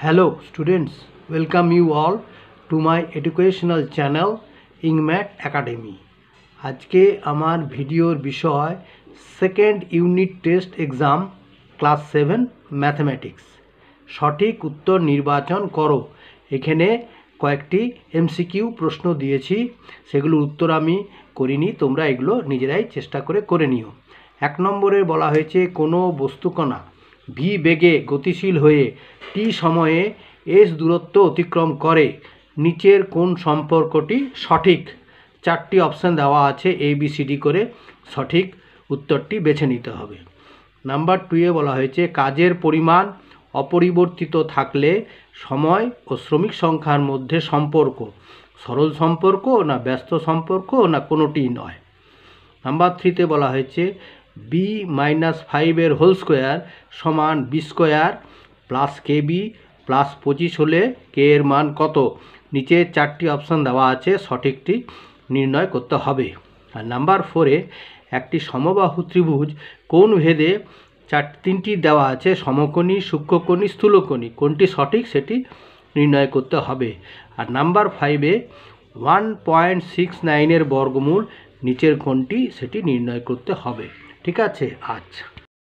Hello students, welcome you all to my educational channel ইংম্যাট academy আজকে আমার ভিডিওর বিষয় second unit test exam class seven mathematics সঠিক উত্তর নির্বাচন করো এখানে কয়েকটি এমসিকিউ প্রশ্ন দিয়েছি সেগুলোর উত্তর আমি করিনি তোমরা এগুলো নিজেরাই চেষ্টা করে করে নিও এক নম্বরে বলা হয়েছে কোনো বস্তুকণা ভি বেগে গতিশীল হয়ে টি সময়ে এস দূরত্ব অতিক্রম করে নিচের কোন সম্পর্কটি সঠিক চারটি অপশান দেওয়া আছে এ বি সি ডি করে সঠিক উত্তরটি বেছে নিতে হবে নাম্বার টুয়ে বলা হয়েছে কাজের পরিমাণ অপরিবর্তিত থাকলে সময় ও শ্রমিক সংখ্যার মধ্যে সম্পর্ক সরল সম্পর্ক না ব্যস্ত সম্পর্ক না কোনোটিই নয় নাম্বার থ্রিতে বলা হয়েছে বি মাইনাস ফাইভের হোল স্কোয়ার সমান b square plus k b plus পঁচিশ হলে কে এর মান কত নিচে চারটি অপশান দেওয়া আছে সঠিকটি নির্ণয় করতে হবে আর নাম্বার ফোরে একটি সমবাহু ত্রিভুজ কোন ভেদে চার তিনটি দেওয়া আছে সমকোণী সূক্ষ্মকোণী স্থূলকোণী কোনটি সঠিক সেটি নির্ণয় করতে হবে আর নাম্বার ফাইভে ওয়ান পয়েন্ট সিক্স নাইনের বর্গমূল নিচের কোনটি সেটি নির্ণয় করতে হবে ঠিক আছে আচ্ছা